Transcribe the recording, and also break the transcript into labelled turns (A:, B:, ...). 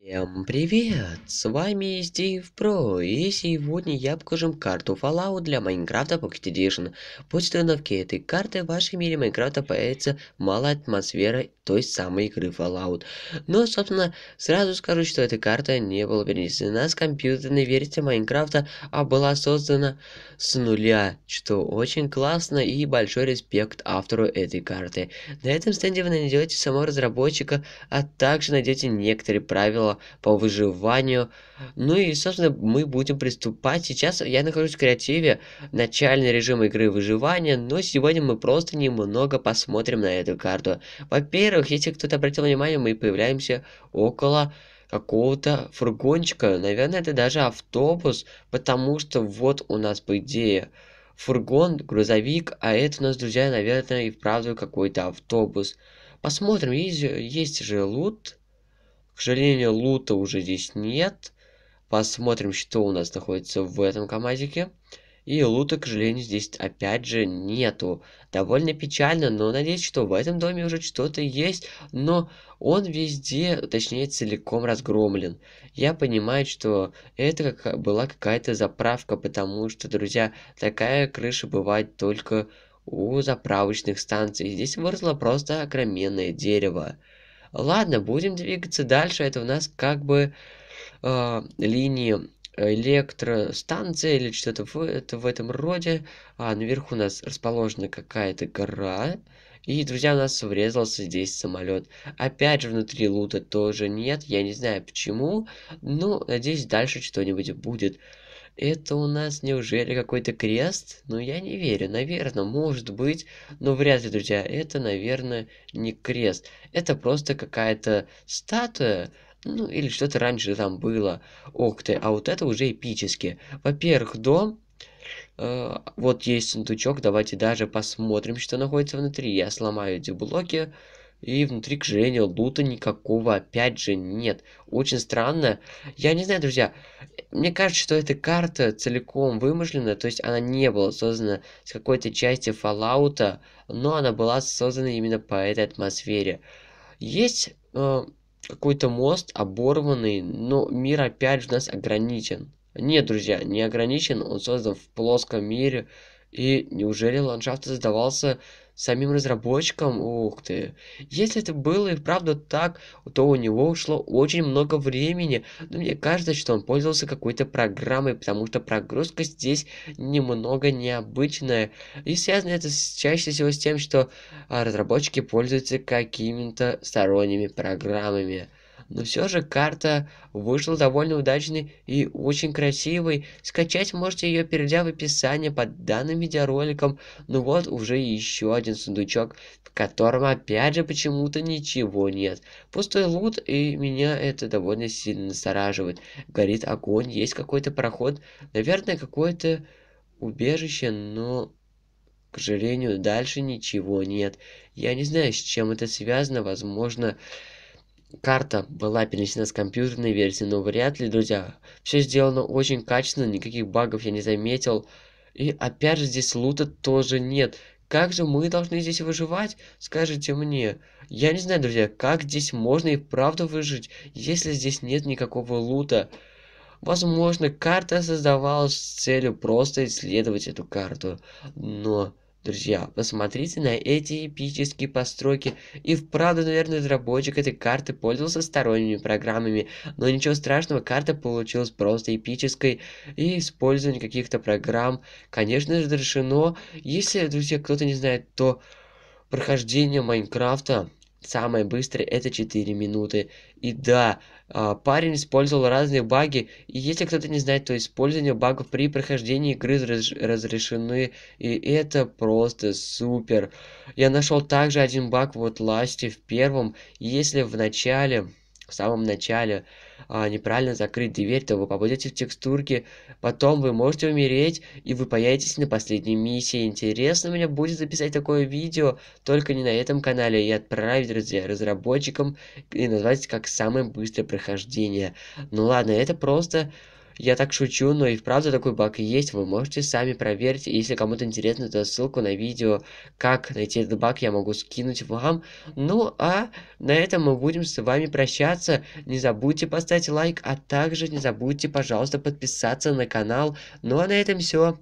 A: Всем привет, с вами Стив Про, и сегодня я покажу карту Fallout для Майнкрафта Pocket Edition. После установки этой карты в вашем мире Майнкрафта появится малая атмосфера той самой игры Fallout. Но, собственно, сразу скажу, что эта карта не была перенесена с компьютерной версии Майнкрафта, а была создана с нуля, что очень классно и большой респект автору этой карты. На этом стенде вы найдете самого разработчика, а также найдете некоторые правила по выживанию. Ну и, собственно, мы будем приступать. Сейчас я нахожусь в креативе, начальный режим игры выживания, но сегодня мы просто немного посмотрим на эту карту. Во-первых, если кто-то обратил внимание, мы появляемся около какого-то фургончика. Наверное, это даже автобус, потому что вот у нас, по идее, фургон, грузовик, а это у нас, друзья, наверное, и вправду какой-то автобус. Посмотрим, есть, есть же лут. К сожалению, лута уже здесь нет. Посмотрим, что у нас находится в этом КамАЗике. И лута, к сожалению, здесь опять же нету. Довольно печально, но надеюсь, что в этом доме уже что-то есть. Но он везде, точнее, целиком разгромлен. Я понимаю, что это как была какая-то заправка, потому что, друзья, такая крыша бывает только у заправочных станций. Здесь выросло просто огроменное дерево. Ладно, будем двигаться дальше. Это у нас как бы э, линии электростанция или что-то в, это в этом роде. А наверху у нас расположена какая-то гора. И, друзья, у нас врезался здесь самолет. Опять же, внутри лута тоже нет. Я не знаю почему. Ну, надеюсь, дальше что-нибудь будет. Это у нас неужели какой-то крест? Ну я не верю, наверное, может быть, но вряд ли, друзья, это, наверное, не крест. Это просто какая-то статуя, ну или что-то раньше там было. Ох ты, а вот это уже эпически. Во-первых, дом, э, вот есть сундучок, давайте даже посмотрим, что находится внутри. Я сломаю эти блоки. И внутри, к сожалению, лута никакого опять же нет. Очень странно. Я не знаю, друзья. Мне кажется, что эта карта целиком вымышлена. То есть она не была создана с какой-то части Fallout. Но она была создана именно по этой атмосфере. Есть э, какой-то мост оборванный. Но мир опять же у нас ограничен. Нет, друзья, не ограничен. Он создан в плоском мире. И неужели ландшафт создавался самим разработчиком, ух ты. Если это было и правда так, то у него ушло очень много времени, но мне кажется, что он пользовался какой-то программой, потому что прогрузка здесь немного необычная. И связано это чаще всего с тем, что а, разработчики пользуются какими-то сторонними программами. Но все же карта вышла довольно удачной и очень красивой. Скачать можете ее, перейдя в описание под данным видеороликом. Ну вот уже еще один сундучок, в котором опять же почему-то ничего нет. Пустой лут, и меня это довольно сильно настораживает. Горит огонь, есть какой-то проход, наверное, какое-то убежище, но к сожалению, дальше ничего нет. Я не знаю, с чем это связано. Возможно, карта была перенесена с компьютерной версии, но вряд ли, друзья. Все сделано очень качественно, никаких багов я не заметил. И опять же здесь лута тоже нет. Как же мы должны здесь выживать, скажите мне? Я не знаю, друзья, как здесь можно и правда выжить, если здесь нет никакого лута. Возможно, карта создавалась с целью просто исследовать эту карту, но... Друзья, посмотрите на эти эпические постройки. И вправду, наверное, разработчик этой карты пользовался сторонними программами. Но ничего страшного, карта получилась просто эпической. И использование каких-то программ, конечно же, разрешено. Если, друзья, кто-то не знает, то прохождение Майнкрафта самое быстрое это 4 минуты. И да, а, парень использовал разные баги, и если кто-то не знает, то использование багов при прохождении игры разрешены, и это просто супер. Я нашел также один баг вот Outlast в первом, если в начале в самом начале а, неправильно закрыть дверь, то вы попадете в текстурки, потом вы можете умереть, и вы появитесь на последней миссии. Интересно мне будет записать такое видео, только не на этом канале, и отправить, друзья, разработчикам, и назвать как самое быстрое прохождение. Ну ладно, это просто... Я так шучу, но и вправду такой баг есть, вы можете сами проверить. Если кому-то интересно, то ссылку на видео, как найти этот баг, я могу скинуть вам. Ну, а на этом мы будем с вами прощаться. Не забудьте поставить лайк, а также не забудьте, пожалуйста, подписаться на канал. Ну, а на этом все.